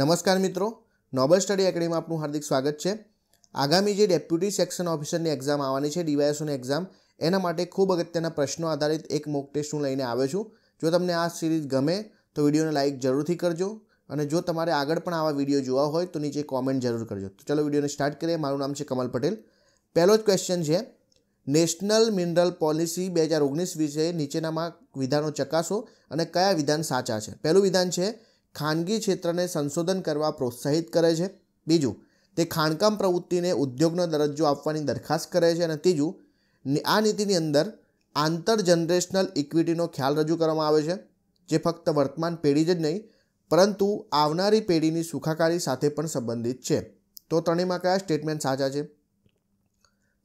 નમસ્કાર મિત્રો Nobel study એકેડેમીમાં આપનું હાર્દિક સ્વાગત છે આગામી જે ડેપ્યુટી સેક્શન ઓફિસરની એક્ઝામ આવવાની છે ડીવાયએસઓની એક્ઝામ એના માટે ખૂબ અગત્યના પ્રશ્નો આધારિત એક મોક ટેસ્ટ હું લઈને આવ્યો છું જો તમને આ સિરીઝ ગમે તો વિડીયોને લાઇક જરૂરથી કરજો અને જો તમારે આગળ પણ આવા વિડીયો જોવા હોય તો નીચે કોમેન્ટ જરૂર કરજો તો ચલો વિડીયોને સ્ટાર્ટ કરીએ મારું નામ છે કમલ પટેલ પહેલો જ ક્વેશ્ચન છે નેશનલ મિનરલ પોલિસી બે હજાર ઓગણીસ વિશે નીચેનામાં વિધાનો ચકાસો અને કયા વિધાન સાચા છે પહેલું વિધાન છે ખાનગી ક્ષેત્રને સંશોધન કરવા પ્રોત્સાહિત કરે છે બીજું તે ખાણકામ પ્રવૃત્તિને ઉદ્યોગનો દરજ્જો આપવાની દરખાસ્ત કરે છે અને ત્રીજું આ નીતિની અંદર આંતર જનરેશનલ ઇક્વિટીનો ખ્યાલ રજૂ કરવામાં આવે છે જે ફક્ત વર્તમાન પેઢી જ નહીં પરંતુ આવનારી પેઢીની સુખાકારી સાથે પણ સંબંધિત છે તો ત્રણેયમાં કયા સ્ટેટમેન્ટ સાચા છે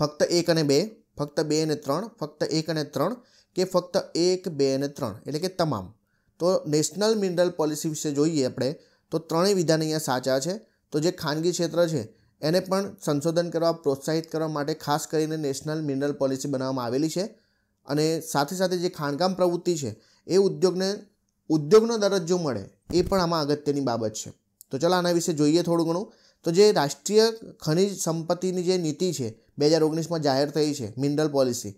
ફક્ત એક અને બે ફક્ત બે અને ત્રણ ફક્ત એક અને ત્રણ કે ફક્ત એક બે અને ત્રણ એટલે કે તમામ તો નેશનલ મિનરલ પોલિસી વિશે જોઈએ આપણે તો ત્રણેય વિધાન અહીંયા સાચા છે તો જે ખાનગી ક્ષેત્ર છે એને પણ સંશોધન કરવા પ્રોત્સાહિત કરવા માટે ખાસ કરીને નેશનલ મિનરલ પોલિસી બનાવવામાં આવેલી છે અને સાથે સાથે જે ખાણકામ પ્રવૃત્તિ છે એ ઉદ્યોગને ઉદ્યોગનો દરજ્જો મળે એ પણ આમાં અગત્યની બાબત છે તો ચાલો આના વિશે જોઈએ થોડું ઘણું તો જે રાષ્ટ્રીય ખનિજ સંપત્તિની જે નીતિ છે બે હજાર ઓગણીસમાં જાહેર થઈ છે મિનરલ પોલિસી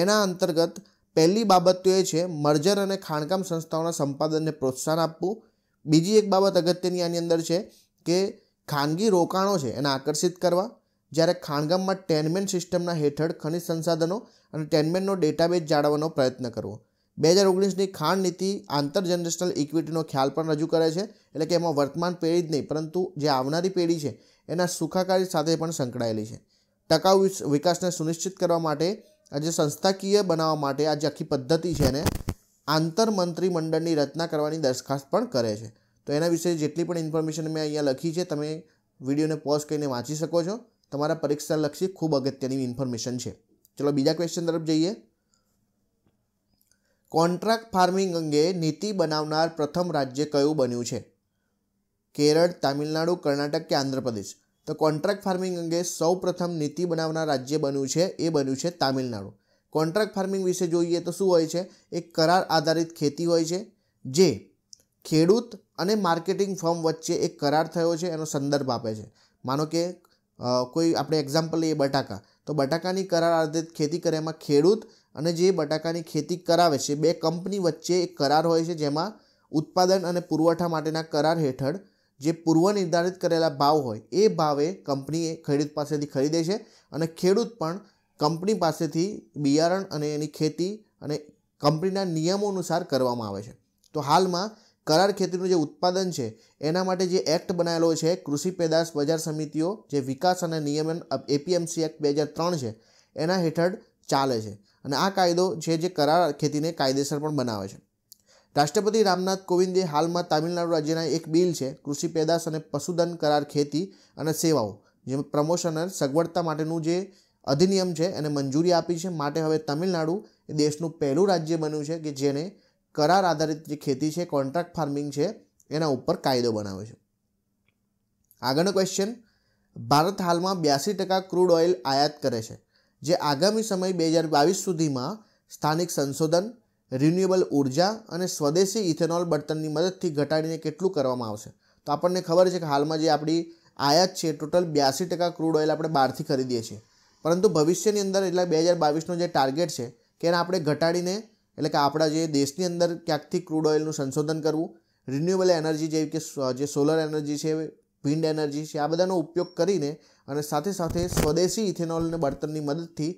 એના અંતર્ગત પહેલી બાબત તો એ છે મર્જર અને ખાણકામ સંસ્થાઓના સંપાદનને પ્રોત્સાહન આપવું બીજી એક બાબત અગત્યની આની અંદર છે કે ખાનગી રોકાણો છે એને આકર્ષિત કરવા જ્યારે ખાણગામમાં ટેનમેન્ટ સિસ્ટમના હેઠળ ખનિજ સંસાધનો અને ટેનમેન્ટનો ડેટાબેઝ જાળવવાનો પ્રયત્ન કરવો બે હજાર ઓગણીસની ખાણ નીતિ આંતર જનરેશનલ ઇક્વિટીનો ખ્યાલ પણ રજૂ કરે છે એટલે કે એમાં વર્તમાન પેઢી જ નહીં પરંતુ જે આવનારી પેઢી છે એના સુખાકારી સાથે પણ સંકળાયેલી છે ટકાઉ વિકાસને સુનિશ્ચિત કરવા માટે આજે સંસ્થાકીય બનાવવા માટે આ જે આખી પદ્ધતિ છે એને આંતર મંત્રીમંડળની રચના કરવાની દરખાસ્ત પણ કરે છે તો એના વિશે જેટલી પણ ઇન્ફોર્મેશન મેં અહીંયા લખી છે તમે વિડીયોને પોઝ કરીને વાંચી શકો છો તમારા પરીક્ષા લક્ષી ખૂબ અગત્યની ઇન્ફોર્મેશન છે ચલો બીજા ક્વેશ્ચન તરફ જઈએ કોન્ટ્રાક્ટ ફાર્મિંગ અંગે નીતિ બનાવનાર પ્રથમ રાજ્ય કયું બન્યું છે કેરળ તામિલનાડુ કર્ણાટક કે આંધ્રપ્રદેશ તો કોન્ટ્રાક્ટ ફાર્મિંગ અંગે સૌ પ્રથમ નીતિ બનાવનાર રાજ્ય બન્યું છે એ બન્યું છે તામિલનાડુ કોન્ટ્રાક્ટ ફાર્મિંગ વિશે જોઈએ તો શું હોય છે એક કરાર આધારિત ખેતી હોય છે જે ખેડૂત અને માર્કેટિંગ ફર્મ વચ્ચે એક કરાર થયો છે એનો સંદર્ભ આપે છે માનો કે કોઈ આપણે એક્ઝામ્પલ લઈએ બટાકા તો બટાકાની કરાર આધારિત ખેતી કરે એમાં ખેડૂત અને જે બટાકાની ખેતી કરાવે છે બે કંપની વચ્ચે એક કરાર હોય છે જેમાં ઉત્પાદન અને પુરવઠા માટેના કરાર હેઠળ જે પૂર્વ નિર્ધારિત કરેલા ભાવ હોય એ ભાવે કંપની ખેડૂત પાસેથી ખરીદે છે અને ખેડૂત પણ કંપની પાસેથી બિયારણ અને એની ખેતી અને કંપનીના નિયમો અનુસાર કરવામાં આવે છે તો હાલમાં કરાર ખેતીનું જે ઉત્પાદન છે એના માટે જે એક્ટ બનાવેલો છે કૃષિ પેદાશ બજાર સમિતિઓ જે વિકાસ અને નિયમન એપીએમસી એક્ટ બે હજાર ત્રણ છે એના હેઠળ ચાલે છે અને આ કાયદો છે જે કરાર ખેતીને કાયદેસર પણ બનાવે છે રાષ્ટ્રપતિ રામનાથ કોવિંદે હાલમાં તમિલનાડુ રાજ્યના એક બિલ છે કૃષિ પેદાશ અને પશુધન કરાર ખેતી અને સેવાઓ જેમાં પ્રમોશન સગવડતા માટેનું જે અધિનિયમ છે એને મંજૂરી આપી છે માટે હવે તમિલનાડુ એ દેશનું પહેલું રાજ્ય બન્યું છે કે જેને કરાર આધારિત જે ખેતી છે કોન્ટ્રાક્ટ ફાર્મિંગ છે એના ઉપર કાયદો બનાવે છે આગળનો ક્વેશ્ચન ભારત હાલમાં બ્યાસી ટકા ક્રૂડ ઓઇલ આયાત કરે છે જે આગામી સમય બે હજાર બાવીસ સુધીમાં સ્થાનિક સંશોધન રિન્યુએબલ ઉર્જા અને સ્વદેશી ઇથેનોલ બળતણની મદદથી ઘટાડીને કેટલું કરવામાં આવશે તો આપણને ખબર છે કે હાલમાં જે આપણી આયાત છે ટોટલ બ્યાસી ટકા ક્રૂડ ઓઇલ આપણે બહારથી ખરીદીએ છીએ પરંતુ ભવિષ્યની અંદર એટલે બે હજાર બાવીસનો જે ટાર્ગેટ છે કે એને આપણે ઘટાડીને એટલે કે આપણા જે દેશની અંદર ક્યાંકથી ક્રૂડ ઓઇલનું સંશોધન કરવું રિન્યુએબલ એનર્જી જેવી કે જે સોલર એનર્જી છે વિન્ડ એનર્જી છે આ બધાનો ઉપયોગ કરીને અને સાથે સાથે સ્વદેશી ઇથેનોલ અને બળતણની મદદથી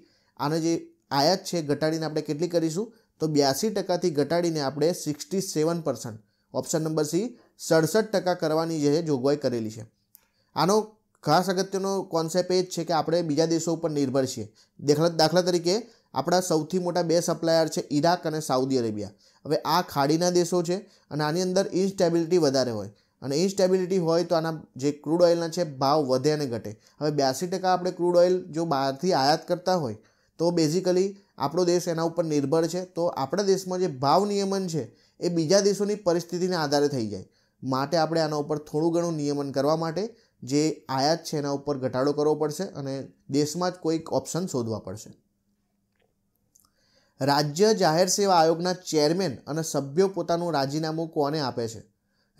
આને જે આયાત છે ઘટાડીને આપણે કેટલી કરીશું તો બ્યાસી ટકાથી ઘટાડીને આપણે sixty seven percent option number C સડસઠ ટકા કરવાની જે જોગવાઈ કરેલી છે આનો ખાસ અગત્યનો કોન્સેપ્ટ એ જ છે કે આપણે બીજા દેશો ઉપર નિર્ભર છીએ દાખલા દાખલા તરીકે આપણા સૌથી મોટા બે સપ્લાયર છે ઈરાક અને સાઉદી અરેબિયા હવે આ ખાડીના દેશો છે અને આની અંદર ઇન્સ્ટેબિલિટી વધારે હોય અને ઇન્સ્ટેબિલિટી હોય તો આના જે ક્રૂડ ઓઇલના છે ભાવ વધે અને ઘટે હવે બ્યાસી ટકા આપણે ક્રૂડ ઓઇલ જો બહારથી આયાત કરતા હોય તો બેઝિકલી આપણો દેશ એના ઉપર નિર્ભર છે તો આપણા દેશમાં જે ભાવ નિયમન છે એ બીજા દેશોની પરિસ્થિતિને આધારે થઈ જાય માટે આપણે આના ઉપર થોડું ઘણું નિયમન કરવા માટે જે આયાત છે એના ઉપર ઘટાડો કરવો પડશે અને દેશમાં જ કોઈક ઓપ્શન શોધવા પડશે રાજ્ય જાહેર સેવા આયોગના ચેરમેન અને સભ્યો પોતાનું રાજીનામું કોને આપે છે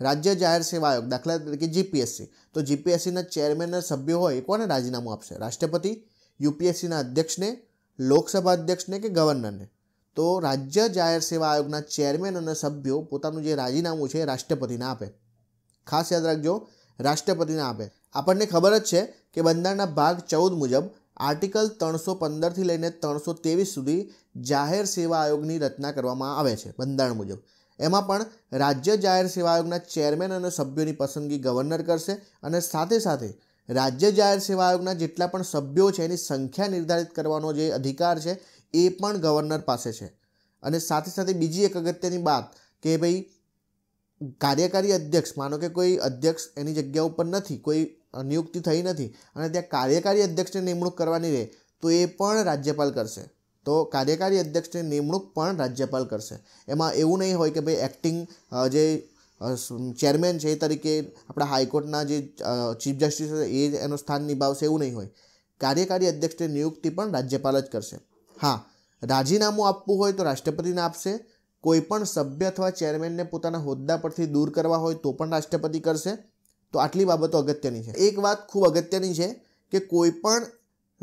રાજ્ય જાહેર સેવા આયોગ દાખલા તરીકે જીપીએસસી તો જીપીએસસીના ચેરમેન સભ્યો હોય એ કોને રાજીનામું આપશે રાષ્ટ્રપતિ યુપીએસસીના અધ્યક્ષને લોકસભા અધ્યક્ષને કે ગવર્નરને તો રાજ્ય જાહેર સેવા આયોગના ચેરમેન અને સભ્યો પોતાનું જે રાજીનામું છે રાષ્ટ્રપતિને આપે ખાસ યાદ રાખજો રાષ્ટ્રપતિને આપે આપણને ખબર જ છે કે બંધારણના ભાગ ચૌદ મુજબ આર્ટિકલ ત્રણસો પંદરથી લઈને ત્રણસો ત્રેવીસ સુધી જાહેર સેવા આયોગની રચના કરવામાં આવે છે બંધારણ મુજબ એમાં પણ રાજ્ય જાહેર સેવા આયોગના ચેરમેન અને સભ્યોની પસંદગી ગવર્નર કરશે અને સાથે સાથે રાજ્ય જાહેર સેવા આયોગના જેટલા પણ સભ્યો છે એની સંખ્યા નિર્ધારિત કરવાનો જે અધિકાર છે એ પણ ગવર્નર પાસે છે અને સાથે સાથે બીજી એક અગત્યની વાત કે ભાઈ કાર્યકારી અધ્યક્ષ માનો કે કોઈ અધ્યક્ષ એની જગ્યા ઉપર નથી કોઈ નિયુક્તિ થઈ નથી અને ત્યાં કાર્યકારી અધ્યક્ષને નિમણૂક કરવાની રહે તો એ પણ રાજ્યપાલ કરશે તો કાર્યકારી અધ્યક્ષની નિમણૂક પણ રાજ્યપાલ કરશે એમાં એવું નહીં હોય કે ભાઈ એક્ટિંગ જે ચેરમેન છે એ તરીકે આપણા હાઈકોર્ટના જે ચીફ જસ્ટિસ એ એનું સ્થાન નિભાવશે એવું નહીં હોય કાર્યકારી અધ્યક્ષની નિયુક્તિ પણ રાજ્યપાલ જ કરશે હા રાજીનામું આપવું હોય તો રાષ્ટ્રપતિને આપશે કોઈપણ સભ્ય અથવા ચેરમેનને પોતાના હોદ્દા પરથી દૂર કરવા હોય તો પણ રાષ્ટ્રપતિ કરશે તો આટલી બાબતો અગત્યની છે એક વાત ખૂબ અગત્યની છે કે કોઈપણ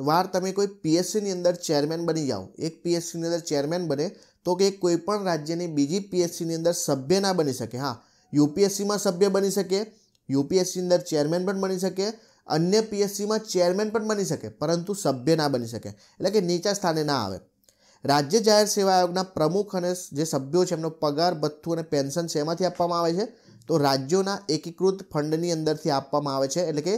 વાર તમે કોઈ પીએસસીની અંદર ચેરમેન બની જાઓ એક પીએસસીની અંદર ચેરમેન બને તો કે કોઈ પણ રાજ્યની બીજી પીએસસીની અંદર સભ્ય ના બની શકે હા યુપીએસસીમાં સભ્ય બની શકે યુપીએસસી અંદર ચેરમેન પણ બની શકે અન્ય પીએસસીમાં ચેરમેન પણ બની શકે પરંતુ સભ્ય ના બની શકે એટલે કે નીચા સ્થાને ના આવે રાજ્ય જાહેર સેવા આયોગના પ્રમુખ અને જે સભ્યો છે એમનો પગાર ભથ્થું અને પેન્શન શેમાંથી આપવામાં આવે છે તો રાજ્યોના એકીકૃત ફંડની અંદરથી આપવામાં આવે છે એટલે કે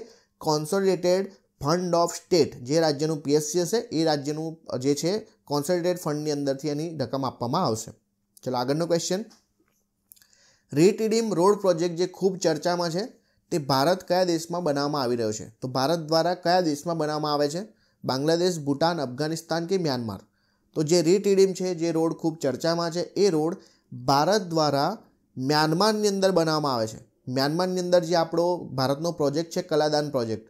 કોન્સોલિડેટેડ ફંડ ઓફ સ્ટેટ જે રાજ્યનું પીએસસી હશે એ રાજ્યનું જે છે કોન્સોલિડેટેડ ફંડની અંદરથી એની રકમ આપવામાં આવશે ચલો આગળનો ક્વેશ્ચન રીટીડીમ રોડ પ્રોજેક્ટ જે ખૂબ ચર્ચામાં છે તે ભારત કયા દેશમાં બનાવવામાં આવી રહ્યો છે તો ભારત દ્વારા કયા દેશમાં બનાવવામાં આવે છે બાંગ્લાદેશ ભૂટાન અફઘાનિસ્તાન કે મ્યાનમાર તો જે રીટીડીમ છે જે રોડ ખૂબ ચર્ચામાં છે એ રોડ ભારત દ્વારા મ્યાનમારની અંદર બનાવવામાં આવે છે મ્યાનમારની અંદર જે આપણો ભારતનો પ્રોજેક્ટ છે કલાદાન પ્રોજેક્ટ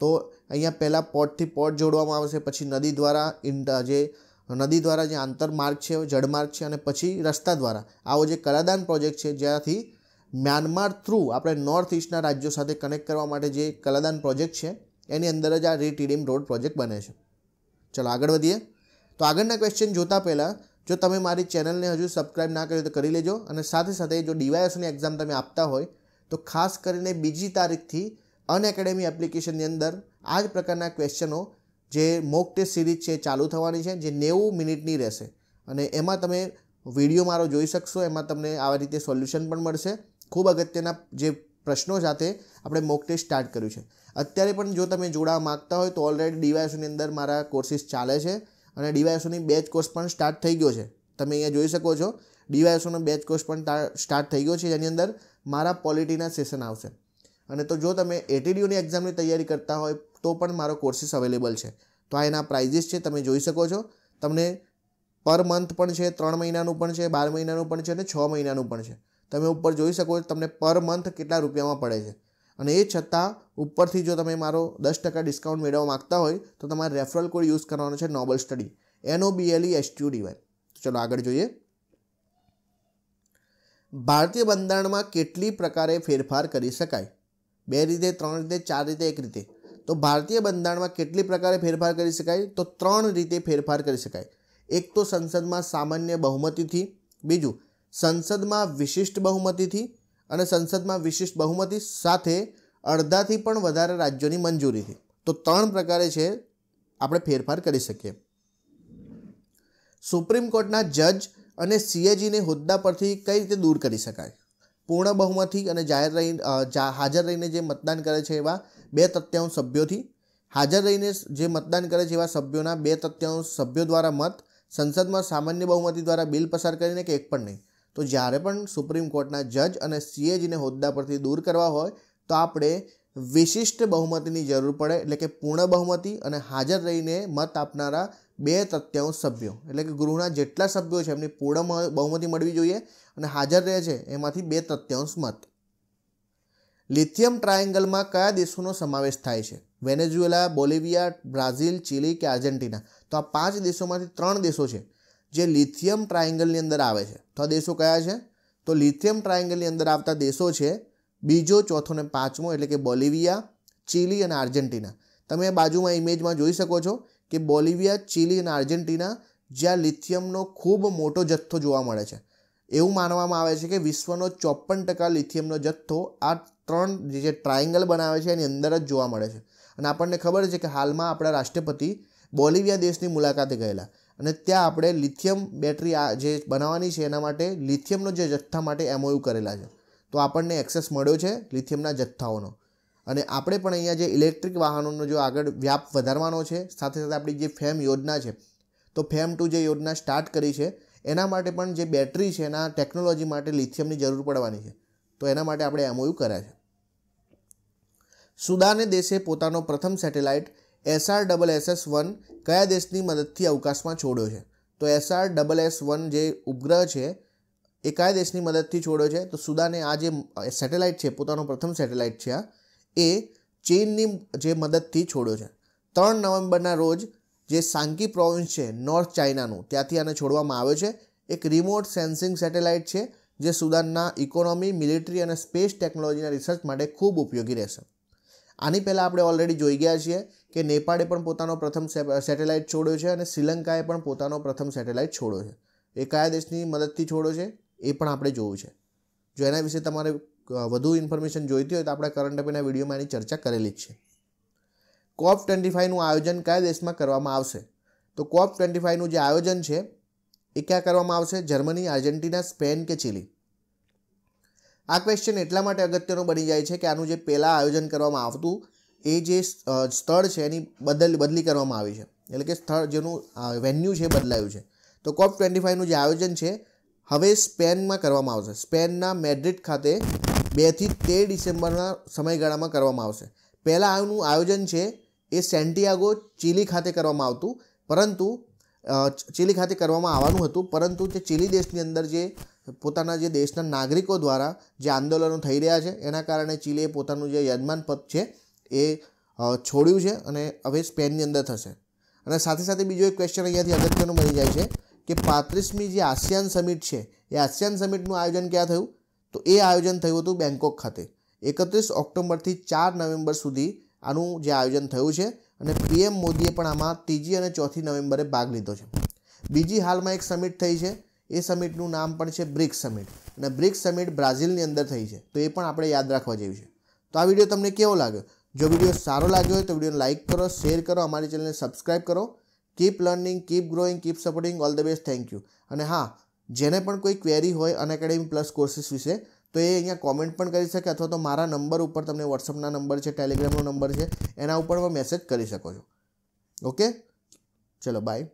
તો અહીંયા પહેલાં પોર્ટથી પોર્ટ જોડવામાં આવશે પછી નદી દ્વારા જે નદી દ્વારા જે આંતરમાર્ગ છે જળમાર્ગ છે અને પછી રસ્તા દ્વારા આવો જે કલાદાન પ્રોજેક્ટ છે જ્યાંથી મ્યાનમાર થ્રુ આપણે નોર્થ ઇસ્ટના રાજ્યો સાથે કનેક્ટ કરવા માટે જે કલાદાન પ્રોજેક્ટ છે એની અંદર જ આ રીટીડીમ રોડ પ્રોજેક્ટ બને છે ચલો આગળ વધીએ તો આગળના ક્વેશ્ચન જોતા પહેલાં જો તમે મારી ચેનલને હજુ સબસ્ક્રાઈબ ના કરી તો કરી લેજો અને સાથે સાથે જો ડીવાયએસની એક્ઝામ તમે આપતા હોય તો ખાસ કરીને બીજી તારીખથી અન એપ્લિકેશનની અંદર આ જ પ્રકારના ક્વેશ્ચનો જે મોક ટેસ્ટ સિરીઝ છે ચાલુ થવાની છે જે નેવું મિનિટની રહેશે અને એમાં તમે વિડીયો મારો જોઈ શકશો એમાં તમને આવી રીતે સોલ્યુશન પણ મળશે ખૂબ અગત્યના જે પ્રશ્નો સાથે આપણે મોક ટેસ્ટ સ્ટાર્ટ કર્યું છે અત્યારે પણ જો તમે જોડાવા માગતા હોય તો ઓલરેડી ડીવાયસોની અંદર મારા કોર્સિસ ચાલે છે અને ડીવાયસોની બેચ કોર્સ પણ સ્ટાર્ટ થઈ ગયો છે તમે અહીંયા જોઈ શકો છો ડીવાયસોનો બેચ કોર્સ પણ સ્ટાર્ટ થઈ ગયો છે જેની અંદર મારા પોલિટીના સેશન આવશે અને તો જો તમે એટીડીયુની એક્ઝામની તૈયારી કરતા હોય તો પણ મારો કોર્સીસ અવેલેબલ છે તો આ એના પ્રાઇઝિસ છે તમે જોઈ શકો છો તમને પર મંથ પણ છે ત્રણ મહિનાનું પણ છે બાર મહિનાનું પણ છે અને છ મહિનાનું પણ છે તમે ઉપર જોઈ શકો છો તમને પર મંથ કેટલા રૂપિયામાં પડે છે અને એ છતાં ઉપરથી જો તમે મારો દસ ટકા ડિસ્કાઉન્ટ મેળવવા માગતા હોય તો તમારે રેફરલ કોડ યુઝ કરવાનો છે noble study N O N O B L E S T U D Y ચલો આગળ જોઈએ ભારતીય બંધારણમાં કેટલી પ્રકારે ફેરફાર કરી શકાય બે રીતે ત્રણ રીતે ચાર રીતે એક રીતે તો ભારતીય બંધારણમાં કેટલી પ્રકારે ફેરફાર કરી શકાય તો ત્રણ રીતે ફેરફાર કરી શકાય એક તો સંસદમાં સામાન્ય બહુમતીથી બીજું સંસદમાં વિશિષ્ટ બહુમતીથી અને સંસદમાં વિશિષ્ટ બહુમતી સાથે અડધાથી પણ વધારે રાજ્યોની મંજૂરીથી તો ત્રણ પ્રકારે છે આપણે ફેરફાર કરી શકીએ સુપ્રીમ કોર્ટના જજ અને સીએજીને હોદ્દા પરથી કઈ રીતે દૂર કરી શકાય પૂર્ણ બહુમતી અને જાહેર રહી હાજર રહીને જે મતદાન કરે છે એવા બે તથ્યાંશ સભ્યોથી હાજર રહીને જે મતદાન કરે છે એવા સભ્યોના બે તથ્યાંશ સભ્યો દ્વારા મત સંસદમાં સામાન્ય બહુમતી દ્વારા બિલ પસાર કરીને કે એક પણ નહીં તો જ્યારે પણ સુપ્રીમ કોર્ટના જજ અને સીએજીને હોદ્દા પરથી દૂર કરવા હોય તો આપણે વિશિષ્ટ બહુમતીની જરૂર પડે એટલે કે પૂર્ણ બહુમતી અને હાજર રહીને મત આપનારા બે તત્યાંશ સભ્યો એટલે કે ગૃહના જેટલા સભ્યો છે એમની પૂર્ણ બહુમતી મળવી જોઈએ અને હાજર રહે છે એમાંથી બે તત્યાંશ મત લિથિયમ ટ્રાયેંગલમાં કયા દેશોનો સમાવેશ થાય છે વેનેઝુએલા બોલિવિયા બ્રાઝિલ ચીલી કે આર્જેન્ટિના તો આ પાંચ દેશોમાંથી ત્રણ દેશો છે જે લિથિયમ ટ્રાયેંગલની અંદર આવે છે તો આ દેશો કયા છે તો લિથિયમ ટ્રાયેંગલની અંદર આવતા દેશો છે બીજો ચોથો ને પાંચમો એટલે કે બોલિવિયા ચીલી અને આર્જેન્ટિના તમે બાજુમાં ઇમેજમાં જોઈ શકો છો કે બોલિવિયા ચીલી અને આર્જેન્ટિના જ્યાં લિથિયમનો ખૂબ મોટો જથ્થો જોવા મળે છે એવું માનવામાં આવે છે કે વિશ્વનો ચોપન ટકા લિથિયમનો જથ્થો આ ત્રણ જે ટ્રાયંગલ બનાવે છે એની અંદર જ જોવા મળે છે અને આપણને ખબર છે કે હાલમાં આપણા રાષ્ટ્રપતિ બોલિવિયા દેશની મુલાકાતે ગયેલા અને ત્યાં આપણે લિથિયમ બેટરી આ જે બનાવવાની છે એના માટે લિથિયમનો જે જથ્થા માટે એમઓયુ કરેલા છે તો આપણને એક્સેસ મળ્યો છે લિથિયમના જથ્થાઓનો અને આપણે પણ અહીંયા જે ઇલેક્ટ્રિક વાહનોનો જો આગળ વ્યાપ વધારવાનો છે સાથે સાથે આપણી જે ફેમ યોજના છે તો ફેમ ટુ જે યોજના સ્ટાર્ટ કરી છે એના માટે પણ જે બેટરી છે એના ટેકનોલોજી માટે લિથિયમની જરૂર પડવાની છે તો એના માટે આપણે એમઓયુ કર્યા છે સુદાને દેશે પોતાનો પ્રથમ satellite S R double S S one કયા દેશની મદદથી અવકાશમાં છોડ્યો છે તો એસઆર ડબલ એસ વન જે ઉપગ્રહ છે એ કયા દેશની મદદથી છોડ્યો છે તો સુદાને આ જે સેટેલાઇટ છે પોતાનો પ્રથમ સેટેલાઇટ છે આ એ ચીનની જે મદદથી છોડ્યો છે ત્રણ નવેમ્બરના રોજ જે સાંકી પ્રોવિન્સ છે નોર્થ ચાઇનાનું ત્યાંથી આને છોડવામાં આવ્યો છે એક રિમોટ સેન્સિંગ સેટેલાઇટ છે જે સુદાનના ઇકોનોમી મિલિટરી અને સ્પેસ ટેકનોલોજીના રિસર્ચ માટે ખૂબ ઉપયોગી રહેશે આની પહેલાં આપણે ઓલરેડી જોઈ ગયા છીએ કે નેપાળે પણ પોતાનો પ્રથમ સેટેલાઇટ છોડ્યો છે અને શ્રીલંકાએ પણ પોતાનો પ્રથમ સેટેલાઇટ છોડ્યો છે એ કયા દેશની મદદથી છોડ્યો છે એ પણ આપણે જોવું છે જો એના વિશે તમારે વધુ ઇન્ફોર્મેશન જોઈતી હોય તો આપણે કરંટ અફેરના વિડીયોમાં એની ચર્ચા કરેલી જ છે કોપ ટ્વેન્ટી ફાઇવનું આયોજન કયા દેશમાં કરવામાં આવશે તો કોપ ટ્વેન્ટી ફાઇવનું જે આયોજન છે એ ક્યાં કરવામાં આવશે જર્મની આર્જેન્ટિના સ્પેન કે ચીલી આ ક્વેશ્ચન એટલા માટે અગત્યનો બની જાય છે કે આનું જે પહેલાં આયોજન કરવામાં આવતું એ જે સ્થળ છે એની બદલ બદલી કરવામાં આવી છે એટલે કે સ્થળ જેનું વેન્યુ છે બદલાયું છે તો કોપ ટ્વેન્ટી ફાઇવનું જે આયોજન છે હવે સ્પેનમાં કરવામાં આવશે સ્પેનના મેડ્રિડ ખાતે બેથી તેર ડિસેમ્બરના સમયગાળામાં કરવામાં આવશે પહેલાં આનું આયોજન છે એ સેન્ટિયાગો ચીલી ખાતે કરવામાં આવતું પરંતુ ચીલી ખાતે કરવામાં આવવાનું હતું પરંતુ તે ચીલી દેશની અંદર જે પોતાના જે દેશના નાગરિકો દ્વારા જે આંદોલનો થઈ રહ્યા છે એના કારણે ચીલીએ પોતાનું જે યજમાન પદ છે એ છોડ્યું છે અને હવે સ્પેનની અંદર થશે અને સાથે સાથે બીજો એક ક્વેશ્ચન અહીંયાથી અગત્યનો મળી જાય છે કે પાંત્રીસમી જે આસિયાન સમિટ છે એ આસિયાન સમિટનું આયોજન ક્યાં થયું તો એ આયોજન થયું હતું બેંકોક ખાતે એકત્રીસ ઓક્ટોબરથી ચાર નવેમ્બર સુધી આનું જે આયોજન થયું છે અને પીએમ મોદીએ પણ આમાં ત્રીજી અને ચોથી નવેમ્બરે ભાગ લીધો છે બીજી હાલમાં એક સમિટ થઈ છે એ સમિટનું નામ પણ છે બ્રિક્સ સમિટ અને બ્રિક્સ સમિટ બ્રાઝિલની અંદર થઈ છે તો એ પણ આપણે યાદ રાખવા જેવી છે તો આ વિડીયો તમને કેવો લાગ્યો જો વિડીયો સારો લાગ્યો હોય તો વિડીયોને લાઇક કરો શેર કરો અમારી ચેનલને સબસ્ક્રાઈબ કરો keep learning keep growing keep supporting all the best thank you અને હા જેને પણ કોઈ ક્વેરી હોય અનએકેડેમી પ્લસ કોર્સિસ વિશે તો એ અહીંયા કોમેન્ટ પણ કરી શકે અથવા તો મારા નંબર ઉપર તમને વોટ્સઅપના નંબર છે ટેલિગ્રામનો નંબર છે એના ઉપર પણ મેસેજ કરી શકો છો ઓકે ચલો બાય